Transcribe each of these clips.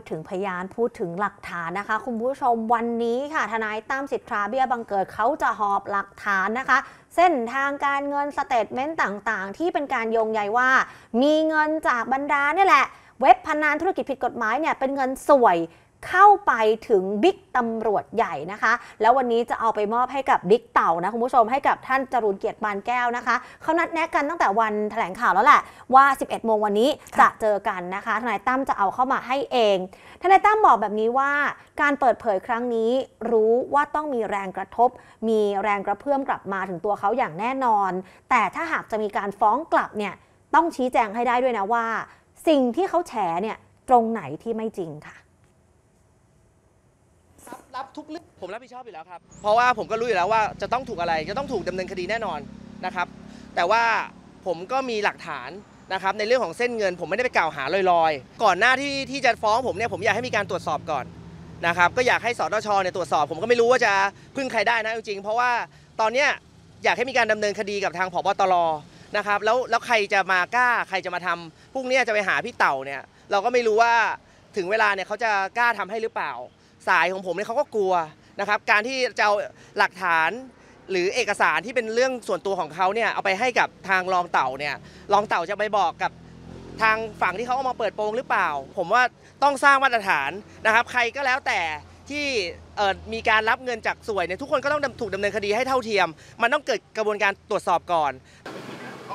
ดถึงพยานพูดถึงหลักฐาน นะคะ คุณผู้ชมวันนี้ค่ะทนายตั้มสิทธาเบียบังเกิดเขาจะหอบหลักฐานนะคะ เส้นทางการเงินสเตทเมนต์ต่างๆ ที่เป็นการโยงใยว่า มีเงินจากบรรดาเนี่ยแหละ เว็บพนันธุรกิจผิดกฎหมายเนี่ย เป็นเงินสวยเข้าไปถึงบิ๊กตำรวจใหญ่นะคะ แล้ววันนี้จะเอาไปมอบให้กับบิ๊กเต่านะ คุณผู้ชมให้กับท่านจรุนเกียรติปานแก้วนะคะเขานัดแนะกันตั้งแต่วันแถลงข่าวแล้วแหละว่า 11 โมงวันนี้จะเจอกันนะคะ ทนายตั้มจะเอาเข้ามาให้เอง ทนายตั้มบอกแบบนี้ว่า การเปิดเผยครั้งนี้ รู้ว่าต้องมีแรงกระทบ มีแรงกระเพื่อมกลับมาถึงตัวเขาอย่างแน่นอน แต่ถ้าหากจะมีการฟ้องกลับเนี่ยต้องชี้แจงให้ได้ด้วยนะว่า สิ่งที่เขาแฉเนี่ยตรงไหนที่ไม่จริงค่ะรับทุกเรื่องผมรับผิดชอบอยู่แล้วครับเพราะว่าผมก็รู้อยู่แล้วว่าจะต้องถูกอะไรจะต้องถูกดำเนินคดีแน่นอนนะครับ แต่ว่าผมก็มีหลักฐานนะครับในเรื่องของเส้นเงิน ผมไม่ได้ไปกล่าวหาลอยๆ ก่อนหน้าที่ที่จะฟ้องผมเนี่ยผมอยากให้มีการตรวจสอบก่อนนะครับ ก็อยากให้สตชเนี่ยตรวจสอบผมก็ไม่รู้ว่าจะพึ่งใครได้นะจริงๆเพราะว่าตอนเนี้ยอยากให้มีการดำเนินคดีกับทางผบตรนะครับแล้วแล้วใครจะมากล้าใครจะมาทำพรุ่งนี้จะไปหาพี่เต่าเนี่ยเราก็ไม่รู้ว่าถึงเวลาเนี่ยเขาจะกล้าทำให้หรือเปล่าสายของผมเนี่ยเขาก็กลัวนะครับ การที่จะเอาหลักฐานหรือเอกสารที่เป็นเรื่องส่วนตัวของเขาเนี่ยเอาไปให้กับทางรองเต่าเนี่ยรองเต่าจะไปบอกกับทางฝั่งที่เขาเอามาเปิดโปงหรือเปล่า ผมว่าต้องสร้างมาตรฐานนะครับ ใครก็แล้วแต่ที่มีการรับเงินจากสวยเนี่ยทุกคนก็ต้องถูกดำเนินคดีให้เท่าเทียมมันต้องเกิดกระบวนการตรวจสอบก่อน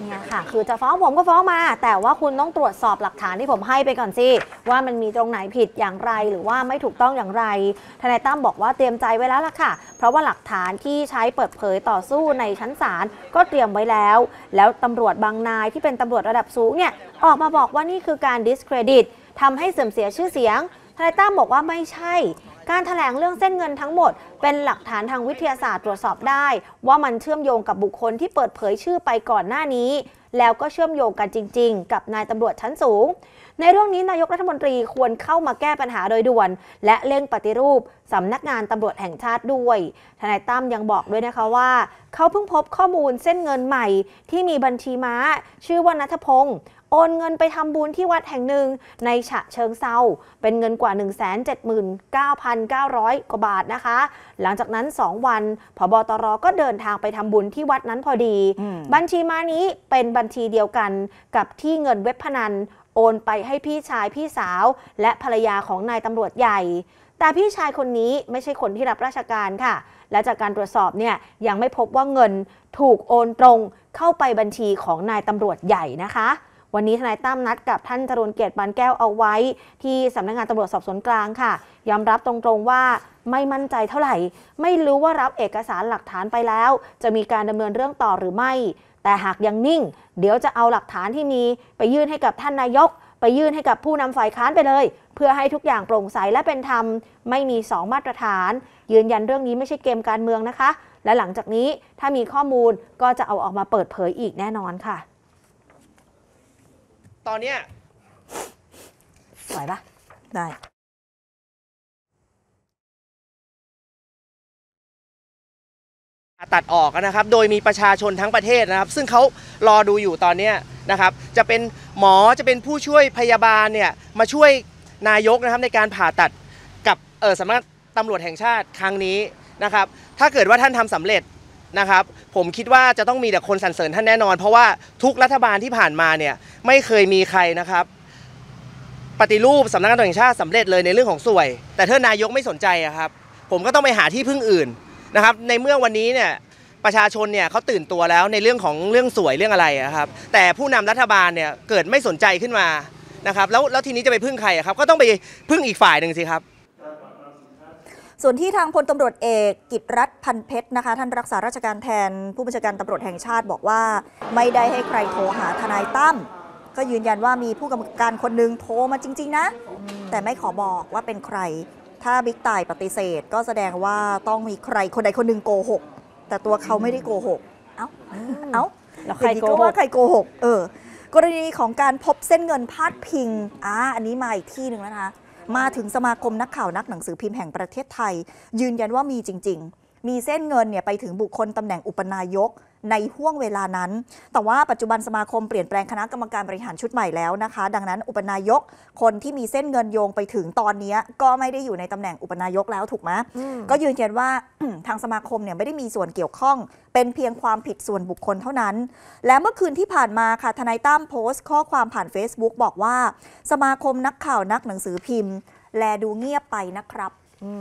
เนี่ยค่ะ คือจะฟ้องผมก็ฟ้องมา แต่ว่าคุณต้องตรวจสอบหลักฐานที่ผมให้ไปก่อนสิว่ามันมีตรงไหนผิดอย่างไรหรือว่าไม่ถูกต้องอย่างไร ทนายตั้มบอกว่าเตรียมใจไว้แล้วล่ะค่ะ เพราะว่าหลักฐานที่ใช้เปิดเผยต่อสู้ในชั้นศาลก็เตรียมไว้แล้ว แล้วตำรวจบางนายที่เป็นตำรวจระดับสูงเนี่ยออกมาบอกว่านี่คือการ discredit ทำให้เสื่อมเสียชื่อเสียง ทนายตั้มบอกว่าไม่ใช่การถแถลงเรื่องเส้นเงินทั้งหมดเป็นหลักฐานทางวิทยาศาสตร์ตรวจสอบได้ ว่ามันเชื่อมโยงกับบุคคลที่เปิดเผยชื่อไปก่อนหน้านี้ แล้วก็เชื่อมโยงกันจริงๆ กับนายตำรวจชั้นสูง ในเรื่องนี้นายกรัฐมนตรีควรเข้ามาแก้ปัญหาโดยด่วน และเร่งปฏิรูปสำนักงานตำรวจแห่งชาติด้วยทนายตั้มยังบอกด้วยนะคะว่าเขาเพิ่งพบข้อมูลเส้นเงินใหม่ ที่มีบัญชีม้า ชื่อว่านัทพงศ์โอนเงินไปทำบุญที่วัดแห่งหนึ่งในฉะเชิงเซาเป็นเงินกว่า 179,900 กว่าบาทนะคะ หลังจากนั้น 2 วันผบตรก็เดินทางไปทำบุญที่วัดนั้นพอดี บัญชีมานี้เป็นบัญชีเดียวกันกับที่เงินเว็บพนัน โอนไปให้พี่ชายพี่สาวและภรรยาของนายตำรวจใหญ่ แต่พี่ชายคนนี้ไม่ใช่คนที่รับราชการค่ะ และจากการตรวจสอบเนี่ยยังไม่พบว่าเงินถูกโอนตรงเข้าไปบัญชีของนายตำรวจใหญ่นะคะวันนี้ทนายตั้มนัดกับท่านจรุนเกียรติบานแก้วเอาไว้ ที่สำนักงงานตำรวจสอบสวนกลางค่ะ ยอมรับตรงๆว่าไม่มั่นใจเท่าไหร่ ไม่รู้ว่ารับเอกสารหลักฐานไปแล้ว จะมีการดำเนินเรื่องต่อหรือไม่ แต่หากยังนิ่ง เดี๋ยวจะเอาหลักฐานที่มีไปยื่นให้กับท่านนายก ไปยื่นให้กับผู้นำฝ่ายค้านไปเลย เพื่อให้ทุกอย่างโปร่งใสและเป็นธรรม ไม่มีสองมาตรฐาน ยืนยันเรื่องนี้ไม่ใช่เกมการเมืองนะคะ และหลังจากนี้ถ้ามีข้อมูลก็จะเอาออกมาเปิดเผยอีกแน่นอนค่ะตอนเนี้ยไหวปะได้ตัดออกนะครับ โดยมีประชาชนทั้งประเทศนะครับ ซึ่งเขารอดูอยู่ตอนเนี้นะครับ จะเป็นหมอจะเป็นผู้ช่วยพยาบาลเนี่ย มาช่วยนายกนะครับในการผ่าตัดกับเออสำนักตำรวจแห่งชาติครั้งนี้นะครับ ถ้าเกิดว่าท่านทำสำเร็จนะครับผมคิดว่าจะต้องมีแต่คนสรรเสริญท่านแน่นอน เพราะว่าทุกรัฐบาลที่ผ่านมาเนี่ยไม่เคยมีใครนะครับ ปฏิรูปสำนักงานตำรวจแห่งชาติสำเร็จเลยในเรื่องของสวยแต่เธอนายกไม่สนใจครับผมก็ต้องไปหาที่พึ่งอื่นนะครับในเมื่อวันนี้เนี่ยประชาชนเนี่ยเขาตื่นตัวแล้วในเรื่องของเรื่องสวยเรื่องอะไระครับแต่ผู้นำรัฐบาลเนี่ยเกิดไม่สนใจขึ้นมานะครับแล้วแล้วทีนี้จะไปพึ่งใครครับก็ต้องไปพึ่งอีกฝ่ายหนึ่งสิครับส่วนที่ทางพลตำรวจเอก กิตรัฐพันเพชร นะคะ ท่านรักษาราชการแทนผู้บัญชาการตำรวจแห่งชาติบอกว่า ไม่ได้ให้ใครโทรหาทนายตั้มก็ยืนยันว่ามีผู้กำกับการคนหนึ่งโทรมาจริง ๆนะ แต่ไม่ขอบอกว่าเป็นใคร ถ้าบิ๊กต่ายปฏิเสธก็แสดงว่าต้องมีใครคนใดคนหนึ่งโกหก แต่ตัวเขาไม่ได้โกหกเอ้าเอ้าใครก็ว่าใครโกหกเออ กรณีของการพบเส้นเงินพาดพิงอ่าอันนี้มาอีกที่หนึ่งแล้วนะมาถึงสมาคมนักข่าวนักหนังสือพิมพ์แห่งประเทศไทย ยืนยันว่ามีจริง ๆ มีเส้นเงินเนี่ยไปถึงบุคคลตำแหน่งอุปนายกในห่วงเวลานั้น แต่ว่าปัจจุบันสมาคมเปลี่ยนแปลงคณะกรรมการบริหารชุดใหม่แล้วนะคะ ดังนั้น อุปนายกคนที่มีเส้นเงินโยงไปถึงตอนนี้ก็ไม่ได้อยู่ในตำแหน่งอุปนายกแล้วถูกไหมก็ยืนยันว่า ทางสมาคมเนี่ยไม่ได้มีส่วนเกี่ยวข้อง เป็นเพียงความผิดส่วนบุคคลเท่านั้น และเมื่อคืนที่ผ่านมาค่ะ ทนายตั้มโพสต์ ข้อความผ่าน Facebook บอกว่า สมาคมนักข่าวนักหนังสือพิมพ์ แลดูเงียบไปนะครับอื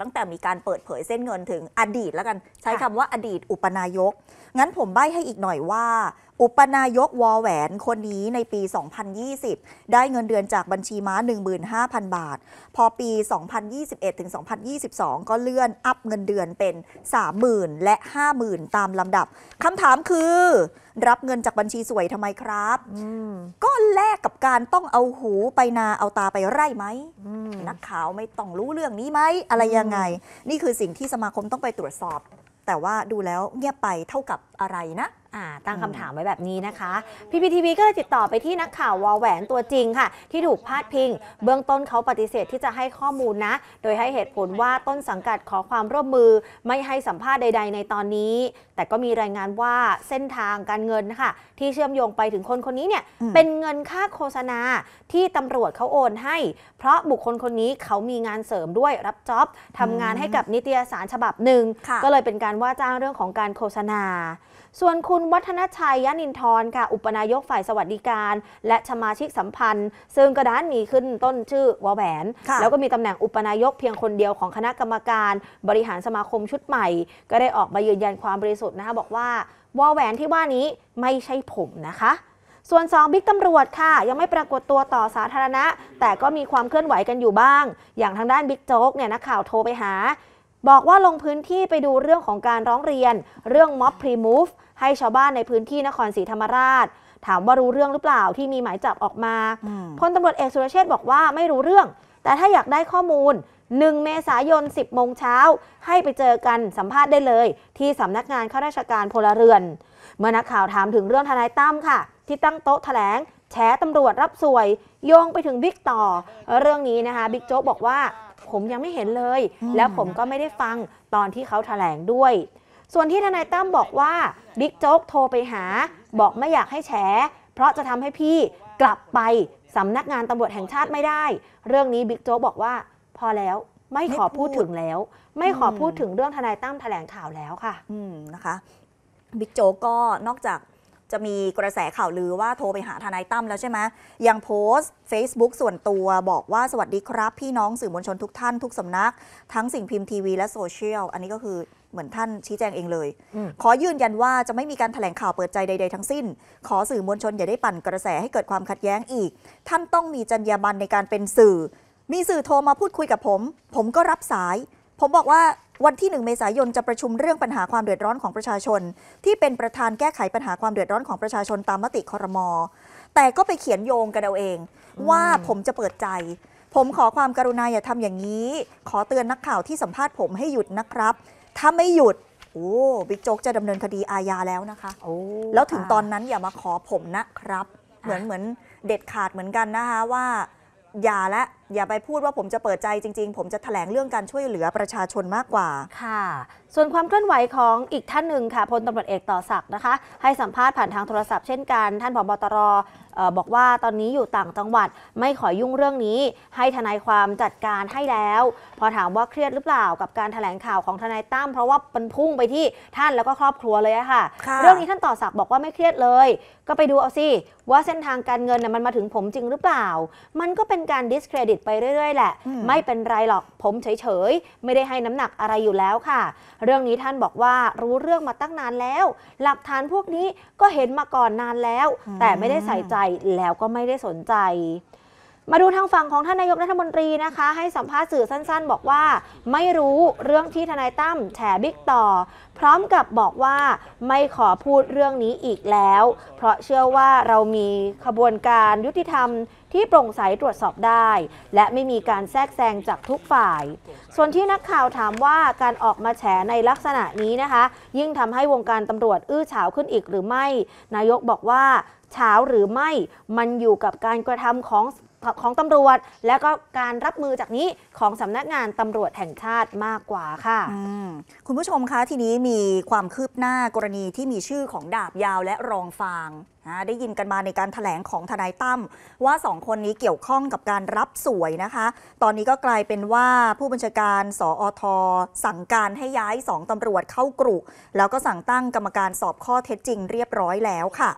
ตั้งแต่มีการเปิดเผยเส้นเงินถึงอดีตแล้วกัน ใช้คำว่าอดีตอุปนายก งั้นผมใบ้ให้อีกหน่อยว่าอุปนายกวอแหวนคนนี้ในปี 2020 ได้เงินเดือนจากบัญชีม้า 15,000 บาท พอปี 2021ถึง2022 ก็เลื่อนอัพเงินเดือนเป็น 30,000 และ 50,000 ตามลำดับ คำถามคือ รับเงินจากบัญชีสวยทำไมครับ ก็แลกกับการต้องเอาหูไปนา เอาตาไปไร่ไหมมนักข่าวไม่ต้องรู้เรื่องนี้ไหม อะไรยังไง นี่คือสิ่งที่สมาคมต้องไปตรวจสอบ แต่ว่าดูแล้วเงียบไปเท่ากับอะไรนะตั้งคำถามไว้แบบนี้นะคะ พีพีทีวีก็เลยติดต่อไปที่นักข่าววอลแหวนตัวจริงค่ะ ที่ถูกพาดพิงเบื้องต้นเขาปฏิเสธที่จะให้ข้อมูลนะ โดยให้เหตุผลว่าต้นสังกัดขอความร่วมมือไม่ให้สัมภาษณ์ใดๆ ในตอนนี้ แต่ก็มีรายงานว่าเส้นทางการเงินค่ะ ที่เชื่อมโยงไปถึงคนคนนี้เนี่ยเป็นเงินค่าโฆษณา ที่ตำรวจเขาโอนให้ เพราะบุคคลคนนี้เขามีงานเสริมด้วยรับจ็อบทำงานให้กับนิตยสารฉบับหนึ่งก็เลยเป็นการว่าจ้างเรื่องของการโฆษณาส่วนคุณวัฒนชัยยนินทร์ค่ะอุปนายกฝ่ายสวัสดิการ และสมาชิกสัมพันธ์ ซึ่งกระดานมีขึ้นต้นชื่อวอแหวน แล้วก็มีตำแหน่งอุปนายกเพียงคนเดียวของคณะกรรมการบริหารสมาคมชุดใหม่ ก็ได้ออกมายืนยันความบริสุทธิ์นะคะบอกว่าวอแหวนที่ว่านี้ไม่ใช่ผมนะคะ ส่วน 2 บิ๊กตำรวจค่ะ ยังไม่ปรากฏตัวต่อสาธารณะ แต่ก็มีความเคลื่อนไหวกันอยู่บ้าง อย่างทางด้านบิ๊กโจ๊กเนี่ยนักข่าวโทรไปหาบอกว่าลงพื้นที่ไปดูเรื่องของการร้องเรียน เรื่องม็อบพรีมูฟให้ชาวบ้านในพื้นที่นครศรีธรรมราช ถามว่ารู้เรื่องหรือเปล่าที่มีหมายจับออกมาพลตำรวจเอกสุรเชษบอกว่าไม่รู้เรื่อง แต่ถ้าอยากได้ข้อมูล 1 เมษายน 10 โมงเช้า ให้ไปเจอกันสัมภาษณ์ได้เลย ที่สำนักงานข้าราชการพลเรือนเมื่อนักข่าวถามถึงเรื่องทนายตั้มค่ะที่ตั้งโต๊ะแถลงแฉตำรวจรับสวยโยงไปถึงบิ๊กต่อเรื่องนี้นะคะบิ๊กโจ๊กบอกว่าผมยังไม่เห็นเลยแล้วผมก็ไม่ได้ฟังตอนที่เขาแถลงด้วย ส่วนที่ทนายตั้มบอกว่าบิ๊กโจ๊กโทรไปหาบอกไม่อยากให้แฉเพราะจะทำให้พี่กลับไปสำนักงานตำรวจแห่งชาติไม่ได้ เรื่องนี้บิ๊กโจ๊กบอกว่าพอแล้วไม่ขอพูดถึงแล้วไม่ขอพูดถึงเรื่องทนายตั้มแถลงข่าวแล้วค่ะ อืมนะคะบิ๊กโจ๊กก็นอกจากจะมีกระแสข่าวลือว่าโทรไปหาทนายตั้มแล้วใช่ไหมยังโพสต์ Facebook ส่วนตัวบอกว่าสวัสดีครับพี่น้องสื่อมวลชนทุกท่านทุกสำนัก ทั้งสิ่งพิมพ์ทีวีและโซเชียลอันนี้ก็คือเหมือนท่านชี้แจงเองเลย ขอยืนยันว่าจะไม่มีการถแถลงข่าวเปิดใจใดๆทั้งสิ้น ขอสื่อมวลชนอย่าได้ปั่นกระแสให้เกิดความขัดแย้งอีก ท่านต้องมีจรรยาบรรณในการเป็นสื่อ มีสื่อโทรมาพูดคุยกับผม ผมก็รับสาย ผมบอกว่าวันที่1เมษายนจะประชุมเรื่องปัญหาความเดือดร้อนของประชาชน ที่เป็นประธานแก้ไขปัญหาความเดือดร้อนของประชาชนตามมติคอรมอแต่ก็ไปเขียนโยงกันเอาเอง ว่าผมจะเปิดใจ ผมขอความกรุณาอย่าทำอย่างนี้ ขอเตือนนักข่าวที่สัมภาษณ์ผมให้หยุดนะครับ ถ้าไม่หยุดโอ้บิ๊กโจ๊กจะดำเนินคดีอาญาแล้วนะคะโอ้แล้วถึงตอนนั้นอย่ามาขอผมนะครับ เหมือนเหมือนเด็ดขาดเหมือนกันนะคะว่าอย่าและอย่าไปพูดว่าผมจะเปิดใจจริงๆ ผมจะถแถลงเรื่องการช่วยเหลือประชาชนมากกว่าค่ะ ส่วนความเคลื่อนไหวของอีกท่านหนึ่งค่ะพลตำรวจเอกต่อศักดิ์นะคะ ให้สัมภาษณ์ผ่านทางโทรศัพท์เช่นกันท่านผบตรบอกว่าตอนนี้อยู่ต่างจังหวัดไม่ขอยุ่งเรื่องนี้ ให้ทนายความจัดการให้แล้ว พอถามว่าเครียดหรือเปล่า กับการถแถลงข่าวของทนายตั้มเพราะว่ามันพุ่งไปที่ท่านแล้วก็ครอบครัวเลยค่ะ เรื่องนี้ท่านต่อศักดิ์บอกว่าไม่เครียดเลย ก็ไปดูเอาสิว่าเส้นทางการเงินนยมันมาถึงผมจริงหรือเปล่า มันก็เป็นการ discredit ไปเรื่อยๆ แหละ ไม่เป็นไรหรอกผมเฉยๆ ไม่ได้ให้น้ำหนักอะไรอยู่แล้วค่ะ เรื่องนี้ท่านบอกว่ารู้เรื่องมาตั้งนานแล้ว หลักฐานพวกนี้ก็เห็นมาก่อนนานแล้ว แต่ไม่ได้ใส่ใจแล้วก็ไม่ได้สนใจมาดูทางฝั่งของท่านนายกรัฐมนตรีนะคะ ให้สัมภาษณ์สื่อสั้นๆ บอกว่าไม่รู้เรื่องที่ทนายตั้มแฉบิ๊กต่อ พร้อมกับบอกว่าไม่ขอพูดเรื่องนี้อีกแล้ว เพราะเชื่อว่าเรามีขบวนการยุติธรรมที่โปร่งใสตรวจสอบได้ และไม่มีการแทรกแซงจากทุกฝ่าย ส่วนที่นักข่าวถามว่าการออกมาแฉในลักษณะนี้นะคะ ยิ่งทำให้วงการตำรวจอื้อฉาวขึ้นอีกหรือไม่นายกบอกว่าเช้าหรือไม่มันอยู่กับการกระทำของของตำรวจและก็การรับมือจากนี้ของสำนักงานตำรวจแห่งชาติมากกว่าค่ะ คุณผู้ชมคะทีนี้มีความคืบหน้ากรณีที่มีชื่อของดาบยาวและรองฟาง ได้ยินกันมาในการถแถลงของทนายตั้มว่าสองคนนี้เกี่ยวข้องกับการรับสวยนะคะ ตอนนี้ก็กลายเป็นว่าผู้บัญชาการ สออทอสั่งการให้ย้ายสองตำรวจเข้ากรุแล้วก็สั่งตั้งกรรมการสอบข้อเท็จจริงเรียบร้อยแล้วค่ะ